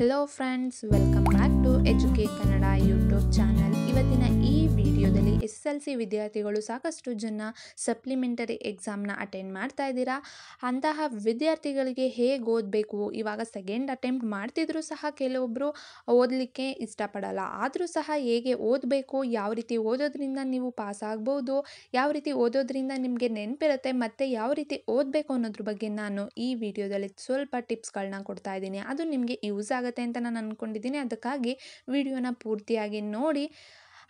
hello friends welcome back to educate Kannada ಯು YouTube channel ಇವತ್ತಿನ ಈ ವಿಡಿಯೋದಲ್ಲಿ ಎಸ್ ಎಲ್ ಸಿ ವಿದ್ಯಾರ್ಥಿಗಳು ಸಾಕಷ್ಟು ಜನ ಸಪ್ಲಿಮೆಂಟರಿ ಎಕ್ಸಾಮ್ನ ಅಟೆಂಡ್ ಮಾಡ್ತಾ ಇದ್ದೀರಾ ಅಂತಹ ವಿದ್ಯಾರ್ಥಿಗಳಿಗೆ ಹೇಗೆ ಓದಬೇಕು ಇವಾಗ ಸೆಕೆಂಡ್ ಅಟೆಂಪ್ಟ್ ಮಾಡ್ತಿದ್ರು ಸಹ ಕೆಲವೊಬ್ಬರು ಓದಲಿಕ್ಕೆ ಇಷ್ಟಪಡಲ್ಲ ಆದರೂ ಸಹ ಹೇಗೆ ಓದಬೇಕು ಯಾವ ರೀತಿ ಓದೋದ್ರಿಂದ ನೀವು ಪಾಸ್ ಆಗ್ಬೋದು ಯಾವ ರೀತಿ ಓದೋದ್ರಿಂದ ನಿಮಗೆ ನೆನಪಿರುತ್ತೆ ಮತ್ತು ಯಾವ ರೀತಿ ಓದಬೇಕು ಅನ್ನೋದ್ರ ಬಗ್ಗೆ ನಾನು ಈ ವಿಡಿಯೋದಲ್ಲಿ ಸ್ವಲ್ಪ ಟಿಪ್ಸ್ಗಳನ್ನ ಕೊಡ್ತಾ ಇದ್ದೀನಿ ಅದು ನಿಮಗೆ ಯೂಸ್ ಆಗುತ್ತೆ ಅಂತ ನಾನು ಅಂದ್ಕೊಂಡಿದ್ದೀನಿ ಅದಕ್ಕಾಗಿ ವಿಡಿಯೋನ ಪೂರ್ತಿಯಾಗಿ ನೋಡಿ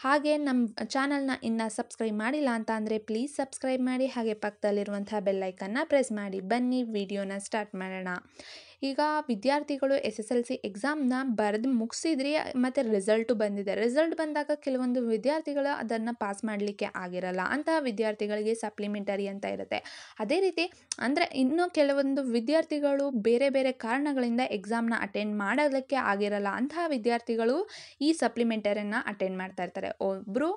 ಹಾಗೆ ನಮ್ಮ ಚಾನಲ್ನ ಇನ್ನೂ ಸಬ್ಸ್ಕ್ರೈಬ್ ಮಾಡಿಲ್ಲ ಅಂತ ಅಂದರೆ ಪ್ಲೀಸ್ ಸಬ್ಸ್ಕ್ರೈಬ್ ಮಾಡಿ ಹಾಗೆ ಪಕ್ಕದಲ್ಲಿರುವಂಥ ಬೆಲ್ಲೈಕನ್ನ ಪ್ರೆಸ್ ಮಾಡಿ ಬನ್ನಿ ವಿಡಿಯೋನ ಸ್ಟಾರ್ಟ್ ಮಾಡೋಣ ಈಗ ವಿದ್ಯಾರ್ಥಿಗಳು ಎಸ್ ಎಸ್ ಎಲ್ ಸಿ ಎಕ್ಸಾಮ್ನ ಬರೆದು ಮುಗಿಸಿದ್ರಿ ಮತ್ತು ರಿಸಲ್ಟು ಬಂದಿದೆ ರಿಸಲ್ಟ್ ಬಂದಾಗ ಕೆಲವೊಂದು ವಿದ್ಯಾರ್ಥಿಗಳು ಅದನ್ನು ಪಾಸ್ ಮಾಡಲಿಕ್ಕೆ ಆಗಿರಲ್ಲ ಅಂತಹ ವಿದ್ಯಾರ್ಥಿಗಳಿಗೆ ಸಪ್ಲಿಮೆಂಟರಿ ಅಂತ ಇರುತ್ತೆ ಅದೇ ರೀತಿ ಅಂದರೆ ಇನ್ನೂ ಕೆಲವೊಂದು ವಿದ್ಯಾರ್ಥಿಗಳು ಬೇರೆ ಬೇರೆ ಕಾರಣಗಳಿಂದ ಎಕ್ಸಾಮ್ನ ಅಟೆಂಡ್ ಮಾಡೋದಕ್ಕೆ ಆಗಿರಲ್ಲ ಅಂತಹ ವಿದ್ಯಾರ್ಥಿಗಳು ಈ ಸಪ್ಲಿಮೆಂಟರಿಯನ್ನು ಅಟೆಂಡ್ ಮಾಡ್ತಾ ಇರ್ತಾರೆ ಒಬ್ಬರು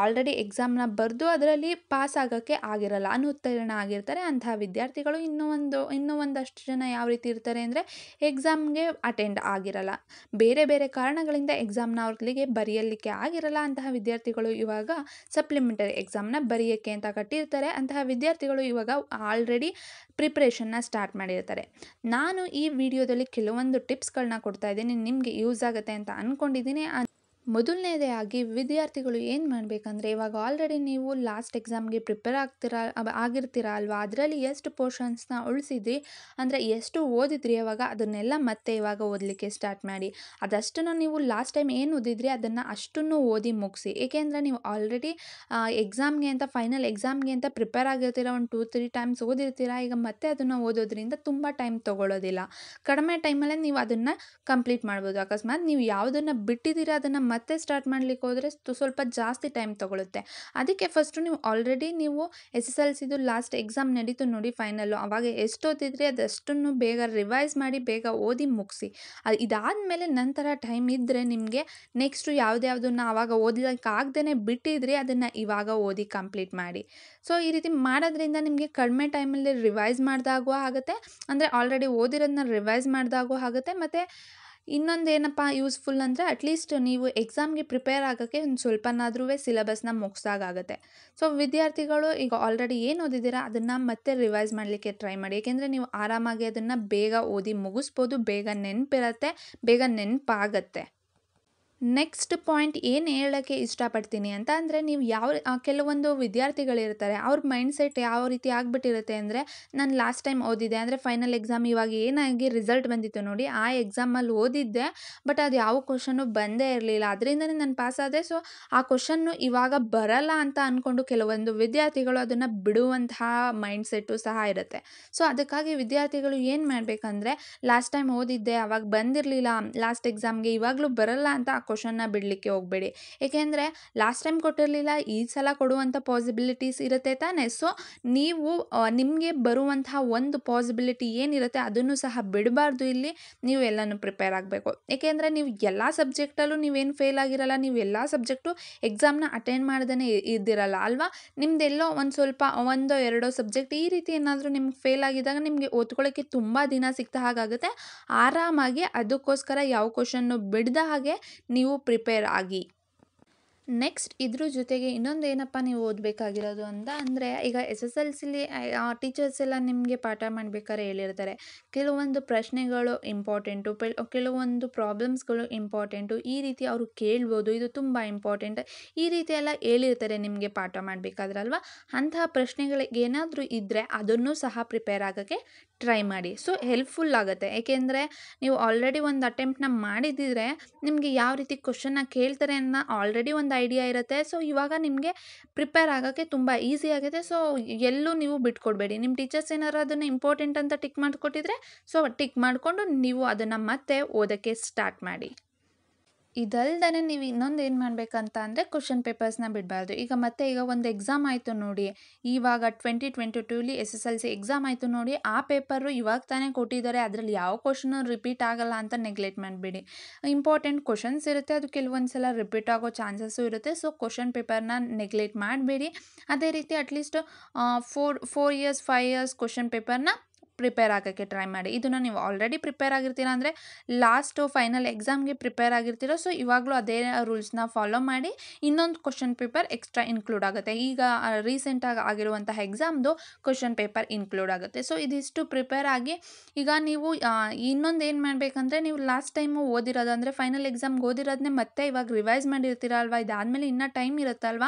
ಆಲ್ರೆಡಿ ಎಕ್ಸಾಮ್ನ ಬರೆದು ಅದರಲ್ಲಿ ಪಾಸ್ ಆಗೋಕ್ಕೆ ಆಗಿರಲ್ಲ ಅನುತ್ತೀರ್ಣ ಆಗಿರ್ತಾರೆ ಅಂತಹ ವಿದ್ಯಾರ್ಥಿಗಳು ಇನ್ನೂ ಒಂದು ಇನ್ನೂ ಒಂದಷ್ಟು ಜನ ಯಾವ ರೀತಿ ಇರ್ತಾರೆ ಅಂದರೆ ಎಕ್ಸಾಮ್ಗೆ ಅಟೆಂಡ್ ಆಗಿರಲ್ಲ ಬೇರೆ ಬೇರೆ ಕಾರಣಗಳಿಂದ ಎಕ್ಸಾಮ್ನ ಅವರಿಗೆ ಬರೆಯಲಿಕ್ಕೆ ಆಗಿರಲ್ಲ ಅಂತಹ ವಿದ್ಯಾರ್ಥಿಗಳು ಇವಾಗ ಸಪ್ಲಿಮೆಂಟರಿ ಎಕ್ಸಾಮ್ನ ಬರೆಯೋಕ್ಕೆ ಅಂತ ಕಟ್ಟಿರ್ತಾರೆ ಅಂತಹ ವಿದ್ಯಾರ್ಥಿಗಳು ಇವಾಗ ಆಲ್ರೆಡಿ ಪ್ರಿಪ್ರೇಷನ್ನ ಸ್ಟಾರ್ಟ್ ಮಾಡಿರ್ತಾರೆ ನಾನು ಈ ವಿಡಿಯೋದಲ್ಲಿ ಕೆಲವೊಂದು ಟಿಪ್ಸ್ಗಳನ್ನ ಕೊಡ್ತಾ ಇದ್ದೀನಿ ನಿಮಗೆ ಯೂಸ್ ಆಗುತ್ತೆ ಅಂತ ಅಂದ್ಕೊಂಡಿದ್ದೀನಿ ಆಗಿ ವಿದ್ಯಾರ್ಥಿಗಳು ಏನು ಮಾಡಬೇಕಂದ್ರೆ ಇವಾಗ ಆಲ್ರೆಡಿ ನೀವು ಲಾಸ್ಟ್ ಎಕ್ಸಾಮ್ಗೆ ಪ್ರಿಪೇರ್ ಆಗ್ತಿರ ಆಗಿರ್ತೀರ ಅಲ್ವಾ ಅದರಲ್ಲಿ ಎಷ್ಟು ಪೋರ್ಷನ್ಸ್ನ ಉಳಿಸಿದ್ರಿ ಅಂದರೆ ಎಷ್ಟು ಓದಿದ್ರಿ ಅವಾಗ ಅದನ್ನೆಲ್ಲ ಮತ್ತೆ ಇವಾಗ ಓದಲಿಕ್ಕೆ ಸ್ಟಾರ್ಟ್ ಮಾಡಿ ಅದಷ್ಟನ್ನು ನೀವು ಲಾಸ್ಟ್ ಟೈಮ್ ಏನು ಓದಿದ್ರಿ ಅದನ್ನು ಅಷ್ಟನ್ನು ಓದಿ ಮುಗಿಸಿ ಏಕೆಂದರೆ ನೀವು ಆಲ್ರೆಡಿ ಎಕ್ಸಾಮ್ಗೆ ಅಂತ ಫೈನಲ್ ಎಕ್ಸಾಮ್ಗೆ ಅಂತ ಪ್ರಿಪೇರ್ ಆಗಿರ್ತೀರ ಒಂದು ಟೂ ತ್ರೀ ಟೈಮ್ಸ್ ಓದಿರ್ತೀರ ಈಗ ಮತ್ತೆ ಅದನ್ನು ಓದೋದ್ರಿಂದ ತುಂಬ ಟೈಮ್ ತೊಗೊಳ್ಳೋದಿಲ್ಲ ಕಡಿಮೆ ಟೈಮಲ್ಲೇ ನೀವು ಅದನ್ನು ಕಂಪ್ಲೀಟ್ ಮಾಡ್ಬೋದು ಅಕಸ್ಮಾತ್ ನೀವು ಯಾವುದನ್ನು ಬಿಟ್ಟಿದ್ದೀರಾ ಅದನ್ನು ಮತ್ತೆ ಸ್ಟಾರ್ಟ್ ಮಾಡಲಿಕ್ಕೆ ಹೋದರೆ ಸ್ವಲ್ಪ ಜಾಸ್ತಿ ಟೈಮ್ ತೊಗೊಳುತ್ತೆ ಅದಕ್ಕೆ ಫಸ್ಟು ನೀವು ಆಲ್ರೆಡಿ ನೀವು ಎಸ್ ಎಸ್ ಎಲ್ ಸಿದು ಲಾಸ್ಟ್ ಎಕ್ಸಾಮ್ ನಡೀತು ನೋಡಿ ಫೈನಲ್ಲು ಅವಾಗ ಎಷ್ಟು ಓದಿದ್ರಿ ಅದಷ್ಟನ್ನು ಬೇಗ ರಿವೈಸ್ ಮಾಡಿ ಬೇಗ ಓದಿ ಮುಗಿಸಿ ಅದು ಮೇಲೆ ನಂತರ ಟೈಮ್ ಇದ್ದರೆ ನಿಮಗೆ ನೆಕ್ಸ್ಟು ಯಾವುದ್ಯಾವುದನ್ನು ಆವಾಗ ಓದಲಿಕ್ಕಾಗ್ದೇ ಬಿಟ್ಟಿದ್ರಿ ಅದನ್ನು ಇವಾಗ ಓದಿ ಕಂಪ್ಲೀಟ್ ಮಾಡಿ ಸೊ ಈ ರೀತಿ ಮಾಡೋದ್ರಿಂದ ನಿಮಗೆ ಕಡಿಮೆ ಟೈಮಲ್ಲಿ ರಿವೈಸ್ ಮಾಡಿದಾಗೂ ಆಗುತ್ತೆ ಅಂದರೆ ಆಲ್ರೆಡಿ ಓದಿರೋದನ್ನ ರಿವೈಸ್ ಮಾಡಿದಾಗೂ ಆಗುತ್ತೆ ಮತ್ತು ಇನ್ನೊಂದು ಏನಪ್ಪ ಯೂಸ್ಫುಲ್ ಅಂದರೆ ಅಟ್ಲೀಸ್ಟ್ ನೀವು ಎಕ್ಸಾಮ್ಗೆ ಪ್ರಿಪೇರ್ ಆಗೋಕ್ಕೆ ಒಂದು ಸ್ವಲ್ಪನಾದ್ರೂ ಸಿಲೆಬಸ್ನ ಮುಗಿಸ್ದಾಗತ್ತೆ ಸೊ ವಿದ್ಯಾರ್ಥಿಗಳು ಈಗ ಆಲ್ರೆಡಿ ಏನು ಓದಿದ್ದೀರಾ ಅದನ್ನು ಮತ್ತೆ ರಿವೈಸ್ ಮಾಡಲಿಕ್ಕೆ ಟ್ರೈ ಮಾಡಿ ಏಕೆಂದರೆ ನೀವು ಆರಾಮಾಗಿ ಅದನ್ನು ಬೇಗ ಓದಿ ಮುಗಿಸ್ಬೋದು ಬೇಗ ನೆನಪಿರತ್ತೆ ಬೇಗ ನೆನಪಾಗತ್ತೆ ನೆಕ್ಸ್ಟ್ ಪಾಯಿಂಟ್ ಏನು ಹೇಳೋಕ್ಕೆ ಇಷ್ಟಪಡ್ತೀನಿ ಅಂತ ಅಂದರೆ ನೀವು ಯಾವ ಕೆಲವೊಂದು ವಿದ್ಯಾರ್ಥಿಗಳಿರ್ತಾರೆ ಅವ್ರ ಮೈಂಡ್ಸೆಟ್ ಯಾವ ರೀತಿ ಆಗಿಬಿಟ್ಟಿರುತ್ತೆ ಅಂದರೆ ನಾನು ಲಾಸ್ಟ್ ಟೈಮ್ ಓದಿದ್ದೆ ಅಂದರೆ ಫೈನಲ್ ಎಕ್ಸಾಮ್ ಇವಾಗ ಏನಾಗಿ ರಿಸಲ್ಟ್ ಬಂದಿತ್ತು ನೋಡಿ ಆ ಎಕ್ಸಾಮಲ್ಲಿ ಓದಿದ್ದೆ ಬಟ್ ಅದು ಯಾವ ಕ್ವಶನ್ನು ಬಂದೇ ಇರಲಿಲ್ಲ ಅದರಿಂದನೇ ನಾನು ಪಾಸ್ ಸೊ ಆ ಕ್ವಶನ್ನು ಇವಾಗ ಬರಲ್ಲ ಅಂತ ಅಂದ್ಕೊಂಡು ಕೆಲವೊಂದು ವಿದ್ಯಾರ್ಥಿಗಳು ಅದನ್ನು ಬಿಡುವಂತಹ ಮೈಂಡ್ಸೆಟ್ಟು ಸಹ ಇರುತ್ತೆ ಸೊ ಅದಕ್ಕಾಗಿ ವಿದ್ಯಾರ್ಥಿಗಳು ಏನು ಮಾಡಬೇಕಂದ್ರೆ ಲಾಸ್ಟ್ ಟೈಮ್ ಓದಿದ್ದೆ ಅವಾಗ ಬಂದಿರಲಿಲ್ಲ ಲಾಸ್ಟ್ ಎಕ್ಸಾಮ್ಗೆ ಇವಾಗಲೂ ಬರಲ್ಲ ಅಂತ ಆ ಕ್ವಶನ್ನ ಬಿಡಲಿಕ್ಕೆ ಹೋಗಬೇಡಿ ಏಕೆಂದರೆ ಲಾಸ್ಟ್ ಟೈಮ್ ಕೊಟ್ಟಿರಲಿಲ್ಲ ಈ ಸಲ ಕೊಡುವಂಥ ಪಾಸಿಬಿಲಿಟೀಸ್ ಇರುತ್ತೆ ತಾನೇ ಸೊ ನೀವು ನಿಮಗೆ ಬರುವಂತಹ ಒಂದು ಪಾಸಿಬಿಲಿಟಿ ಏನಿರುತ್ತೆ ಅದನ್ನು ಸಹ ಬಿಡಬಾರ್ದು ಇಲ್ಲಿ ನೀವು ಎಲ್ಲನೂ ಪ್ರಿಪೇರ್ ಆಗಬೇಕು ಏಕೆಂದರೆ ನೀವು ಎಲ್ಲ ಸಬ್ಜೆಕ್ಟಲ್ಲೂ ನೀವೇನು ಫೇಲ್ ಆಗಿರಲ್ಲ ನೀವು ಎಲ್ಲ ಸಬ್ಜೆಕ್ಟು ಎಕ್ಸಾಮ್ನ ಅಟೆಂಡ್ ಮಾಡ್ದೇ ಇದ್ದಿರಲ್ಲ ಅಲ್ವಾ ನಿಮ್ದೆಲ್ಲೋ ಒಂದು ಸ್ವಲ್ಪ ಒಂದೋ ಎರಡೋ ಸಬ್ಜೆಕ್ಟ್ ಈ ರೀತಿ ಏನಾದರೂ ನಿಮ್ಗೆ ಫೇಲ್ ಆಗಿದಾಗ ನಿಮಗೆ ಓದ್ಕೊಳ್ಳೋಕ್ಕೆ ತುಂಬ ದಿನ ಸಿಗ್ತಾ ಹಾಗಾಗುತ್ತೆ ಆರಾಮಾಗಿ ಅದಕ್ಕೋಸ್ಕರ ಯಾವ ಕ್ವಶನ್ನು ಬಿಡದ ಹಾಗೆ ನೀವು ಪ್ರಿಪೇರ್ ಆಗಿ ನೆಕ್ಸ್ಟ್ ಇದ್ರ ಜೊತೆಗೆ ಇನ್ನೊಂದು ಏನಪ್ಪ ನೀವು ಓದಬೇಕಾಗಿರೋದು ಅಂತ ಅಂದರೆ ಈಗ ಎಸ್ ಎಸ್ ಎಲ್ ಸಿಲಿ ಆ ಟೀಚರ್ಸ್ ಎಲ್ಲ ನಿಮಗೆ ಪಾಠ ಮಾಡಬೇಕಾದ್ರೆ ಹೇಳಿರ್ತಾರೆ ಕೆಲವೊಂದು ಪ್ರಶ್ನೆಗಳು ಇಂಪಾರ್ಟೆಂಟು ಕೆಲವೊಂದು ಪ್ರಾಬ್ಲಮ್ಸ್ಗಳು ಇಂಪಾರ್ಟೆಂಟು ಈ ರೀತಿ ಅವರು ಕೇಳ್ಬೋದು ಇದು ತುಂಬ ಇಂಪಾರ್ಟೆಂಟ್ ಈ ರೀತಿ ಎಲ್ಲ ಹೇಳಿರ್ತಾರೆ ನಿಮಗೆ ಪಾಠ ಮಾಡಬೇಕಾದ್ರಲ್ವ ಅಂತಹ ಪ್ರಶ್ನೆಗಳಿಗೆ ಏನಾದರೂ ಇದ್ದರೆ ಅದನ್ನು ಸಹ ಪ್ರಿಪೇರ್ ಆಗೋಕ್ಕೆ ಟ್ರೈ ಮಾಡಿ ಸೊ ಹೆಲ್ಪ್ಫುಲ್ ಆಗುತ್ತೆ ಏಕೆಂದರೆ ನೀವು ಆಲ್ರೆಡಿ ಒಂದು ಅಟೆಂಪ್ಟ್ನ ಮಾಡಿದ್ದಿದ್ರೆ ನಿಮಗೆ ಯಾವ ರೀತಿ ಕ್ವಶನ್ನ ಕೇಳ್ತಾರೆ ಅನ್ನೋ ಆಲ್ರೆಡಿ ಒಂದು ಐಡಿಯಾ ಇರುತ್ತೆ ಸೊ ಇವಾಗ ನಿಮಗೆ ಪ್ರಿಪೇರ್ ಆಗೋಕ್ಕೆ ತುಂಬ ಈಸಿ ಆಗುತ್ತೆ ಸೊ ಎಲ್ಲೂ ನೀವು ಬಿಟ್ಕೊಡ್ಬೇಡಿ ನಿಮ್ಮ ಟೀಚರ್ಸ್ ಏನಾರು ಅದನ್ನು ಇಂಪಾರ್ಟೆಂಟ್ ಅಂತ ಟಿಕ್ ಮಾಡಿಕೊಟ್ಟಿದ್ರೆ ಸೊ ಟಿಕ್ ಮಾಡಿಕೊಂಡು ನೀವು ಅದನ್ನು ಮತ್ತೆ ಓದೋಕ್ಕೆ ಸ್ಟಾರ್ಟ್ ಮಾಡಿ ಇದಲ್ದೇ ನೀವು ಇನ್ನೊಂದು ಏನು ಮಾಡಬೇಕಂತ ಅಂದರೆ ಕ್ವಶನ್ ಪೇಪರ್ಸ್ನ ಬಿಡಬಾರ್ದು ಈಗ ಮತ್ತೆ ಈಗ ಒಂದು ಎಕ್ಸಾಮ್ ಆಯಿತು ನೋಡಿ ಇವಾಗ ಟ್ವೆಂಟಿ ಟ್ವೆಂಟಿ ಟೂಲಿ S S L C exam ಆಯಿತು ನೋಡಿ ಆ ಪೇಪರು ಇವಾಗ ತಾನೇ ಕೊಟ್ಟಿದ್ದಾರೆ ಅದರಲ್ಲಿ ಯಾವ ಕ್ವಶನು ರಿಪೀಟ್ ಆಗಲ್ಲ ಅಂತ ನೆಗ್ಲೆಕ್ಟ್ ಮಾಡಬೇಡಿ ಇಂಪಾರ್ಟೆಂಟ್ ಕ್ವಶನ್ಸ್ ಇರುತ್ತೆ ಅದು ಕೆಲವೊಂದು ಸಲ ರಿಪೀಟ್ ಆಗೋ ಚಾನ್ಸಸ್ಸು ಇರುತ್ತೆ ಸೊ ಕ್ವಶನ್ ಪೇಪರ್ನ ನೆಗ್ಲೆಕ್ಟ್ ಮಾಡಬೇಡಿ ಅದೇ ರೀತಿ at least four four years five years question ಪೇಪರ್ನ ಪ್ರಿಪೇರ್ ಆಗೋಕ್ಕೆ ಟ್ರೈ ಮಾಡಿ ಇದನ್ನು ನೀವು ಆಲ್ರೆಡಿ ಪ್ರಿಪೇರ್ ಆಗಿರ್ತೀರ ಅಂದರೆ ಲಾಸ್ಟು ಫೈನಲ್ ಎಕ್ಸಾಮ್ಗೆ ಪ್ರಿಪೇರ್ ಆಗಿರ್ತೀರ ಸೊ ಇವಾಗಲೂ ಅದೇ ರೂಲ್ಸ್ನ ಫಾಲೋ ಮಾಡಿ ಇನ್ನೊಂದು ಕ್ವಶನ್ ಪೇಪರ್ ಎಕ್ಸ್ಟ್ರಾ ಇನ್ಕ್ಲೂಡ್ ಆಗುತ್ತೆ ಈಗ ರೀಸೆಂಟಾಗಿ ಆಗಿರುವಂತಹ ಎಕ್ಸಾಮ್ದು ಕ್ವಶನ್ ಪೇಪರ್ ಇನ್ಕ್ಲೂಡ್ ಆಗುತ್ತೆ ಸೊ ಇದಿಷ್ಟು ಪ್ರಿಪೇರ್ ಆಗಿ ಈಗ ನೀವು ಇನ್ನೊಂದು ಏನು ಮಾಡಬೇಕಂದ್ರೆ ನೀವು ಲಾಸ್ಟ್ ಟೈಮು ಓದಿರೋದು ಅಂದರೆ ಫೈನಲ್ ಎಕ್ಸಾಮ್ಗೆ ಓದಿರೋದನ್ನೇ ಮತ್ತೆ ಇವಾಗ ರಿವೈಸ್ ಮಾಡಿರ್ತೀರ ಅಲ್ವಾ ಇದಾದಮೇಲೆ ಇನ್ನೂ ಟೈಮ್ ಇರುತ್ತಲ್ವ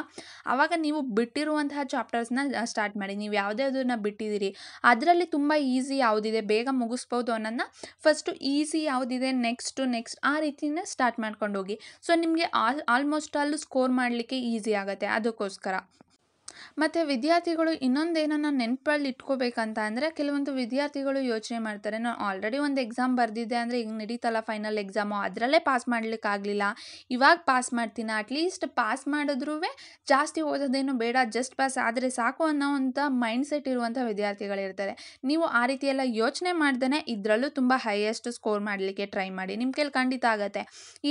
ಆವಾಗ ನೀವು ಬಿಟ್ಟಿರುವಂತಹ ಚಾಪ್ಟರ್ಸ್ನ ಸ್ಟಾರ್ಟ್ ಮಾಡಿ ನೀವು ಯಾವುದೇ ಯಾವುದ್ಯಾವ್ದನ್ನ ಬಿಟ್ಟಿದ್ದೀರಿ ಅದರಲ್ಲಿ ತುಂಬ ಈ ಈಸಿ ಯಾವುದಿದೆ ಬೇಗ ಮುಗಿಸ್ಬೋದು ಅನ್ನೋದನ್ನ ಫಸ್ಟು ಈಸಿ ಯಾವುದಿದೆ ನೆಕ್ಸ್ಟು ನೆಕ್ಸ್ಟ್ ಆ ರೀತಿನೇ ಸ್ಟಾರ್ಟ್ ಮಾಡ್ಕೊಂಡು ಹೋಗಿ ಸೊ ನಿಮಗೆ ಆಲ್ ಆಲ್ಮೋಸ್ಟ್ ಆಲ್ ಸ್ಕೋರ್ ಮಾಡಲಿಕ್ಕೆ ಈಸಿ ಆಗುತ್ತೆ ಅದಕ್ಕೋಸ್ಕರ ಮತ್ತು ವಿದ್ಯಾರ್ಥಿಗಳು ಇನ್ನೊಂದೇನನ್ನು ನೆನ್ಪಲ್ಲಿ ಇಟ್ಕೋಬೇಕಂತ ಅಂದರೆ ಕೆಲವೊಂದು ವಿದ್ಯಾರ್ಥಿಗಳು ಯೋಚನೆ ಮಾಡ್ತಾರೆ ನಾನು ಆಲ್ರೆಡಿ ಒಂದು ಎಕ್ಸಾಮ್ ಬರೆದಿದ್ದೆ ಅಂದರೆ ಈಗ ನಡೀತಲ್ಲ ಫೈನಲ್ ಎಕ್ಸಾಮು ಅದರಲ್ಲೇ ಪಾಸ್ ಮಾಡಲಿಕ್ಕಾಗಲಿಲ್ಲ ಇವಾಗ ಪಾಸ್ ಮಾಡ್ತೀನಿ ಅಟ್ಲೀಸ್ಟ್ ಪಾಸ್ ಮಾಡಿದ್ರೂ ಜಾಸ್ತಿ ಓದೋದೇನು ಬೇಡ ಜಸ್ಟ್ ಪಾಸ್ ಆದರೆ ಸಾಕು ಅನ್ನೋ ಅಂಥ ಮೈಂಡ್ಸೆಟ್ ಇರುವಂಥ ವಿದ್ಯಾರ್ಥಿಗಳಿರ್ತಾರೆ ನೀವು ಆ ರೀತಿಯೆಲ್ಲ ಯೋಚನೆ ಮಾಡ್ದೇ ಇದರಲ್ಲೂ ತುಂಬ ಹೈಯೆಸ್ಟ್ ಸ್ಕೋರ್ ಮಾಡಲಿಕ್ಕೆ ಟ್ರೈ ಮಾಡಿ ನಿಮ್ಮ ಕೈಲಿ ಖಂಡಿತ ಆಗುತ್ತೆ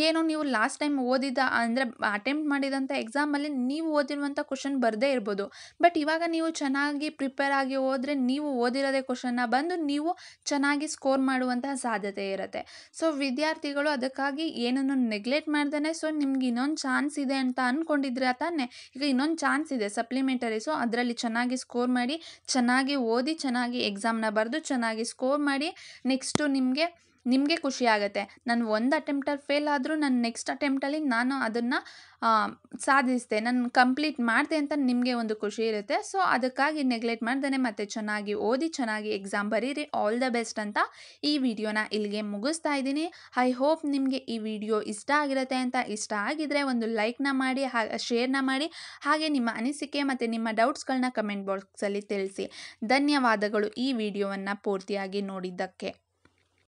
ಏನು ನೀವು ಲಾಸ್ಟ್ ಟೈಮ್ ಓದಿದ ಅಂದರೆ ಅಟೆಂಪ್ಟ್ ಮಾಡಿದಂಥ ಎಕ್ಸಾಮಲ್ಲಿ ನೀವು ಓದಿರುವಂಥ ಕ್ವಶನ್ ಬರದೇ ಇರ್ಬೋದು ಇರ್ಬೋದು ಬಟ್ ಇವಾಗ ನೀವು ಚೆನ್ನಾಗಿ ಪ್ರಿಪೇರ್ ಆಗಿ ಹೋದರೆ ನೀವು ಓದಿರೋದೇ ಕ್ವಶನ್ನ ಬಂದು ನೀವು ಚೆನ್ನಾಗಿ ಸ್ಕೋರ್ ಮಾಡುವಂತಹ ಸಾಧ್ಯತೆ ಇರುತ್ತೆ ಸೊ ವಿದ್ಯಾರ್ಥಿಗಳು ಅದಕ್ಕಾಗಿ ಏನನ್ನು ನೆಗ್ಲೆಕ್ಟ್ ಮಾಡ್ದೇ ಸೊ ನಿಮ್ಗೆ ಇನ್ನೊಂದು ಚಾನ್ಸ್ ಇದೆ ಅಂತ ಅಂದ್ಕೊಂಡಿದ್ರೆ ತಾನೇ ಈಗ ಇನ್ನೊಂದು ಚಾನ್ಸ್ ಇದೆ ಸಪ್ಲಿಮೆಂಟರಿ ಸೊ ಅದರಲ್ಲಿ ಚೆನ್ನಾಗಿ ಸ್ಕೋರ್ ಮಾಡಿ ಚೆನ್ನಾಗಿ ಓದಿ ಚೆನ್ನಾಗಿ ಎಕ್ಸಾಮ್ನ ಬರೆದು ಚೆನ್ನಾಗಿ ಸ್ಕೋರ್ ಮಾಡಿ ನೆಕ್ಸ್ಟು ನಿಮಗೆ ನಿಮಗೆ ಖುಷಿ ಆಗುತ್ತೆ ನಾನು ಒಂದು ಅಟೆಂಪ್ಟಲ್ಲಿ ಫೇಲ್ ಆದರೂ ನಾನು ನೆಕ್ಸ್ಟ್ ಅಟೆಂಪ್ಟಲ್ಲಿ ನಾನು ಅದನ್ನು ಸಾಧಿಸಿದೆ ನಾನು ಕಂಪ್ಲೀಟ್ ಮಾಡಿದೆ ಅಂತ ನಿಮಗೆ ಒಂದು ಖುಷಿ ಇರುತ್ತೆ ಸೊ ಅದಕ್ಕಾಗಿ ನೆಗ್ಲೆಕ್ಟ್ ಮಾಡ್ದೇ ಮತ್ತು ಚೆನ್ನಾಗಿ ಓದಿ ಚೆನ್ನಾಗಿ ಎಕ್ಸಾಮ್ ಬರೀರಿ ಆಲ್ ದ ಬೆಸ್ಟ್ ಅಂತ ಈ ವಿಡಿಯೋನ ಇಲ್ಲಿಗೆ ಮುಗಿಸ್ತಾ ಇದ್ದೀನಿ ಐ ಹೋಪ್ ನಿಮಗೆ ಈ ವಿಡಿಯೋ ಇಷ್ಟ ಆಗಿರುತ್ತೆ ಅಂತ ಇಷ್ಟ ಆಗಿದರೆ ಒಂದು ಲೈಕ್ನ ಮಾಡಿ ಶೇರ್ನ ಮಾಡಿ ಹಾಗೆ ನಿಮ್ಮ ಅನಿಸಿಕೆ ಮತ್ತು ನಿಮ್ಮ ಡೌಟ್ಸ್ಗಳನ್ನ ಕಮೆಂಟ್ ಬಾಕ್ಸಲ್ಲಿ ತಿಳಿಸಿ ಧನ್ಯವಾದಗಳು ಈ ವಿಡಿಯೋವನ್ನು ಪೂರ್ತಿಯಾಗಿ ನೋಡಿದ್ದಕ್ಕೆ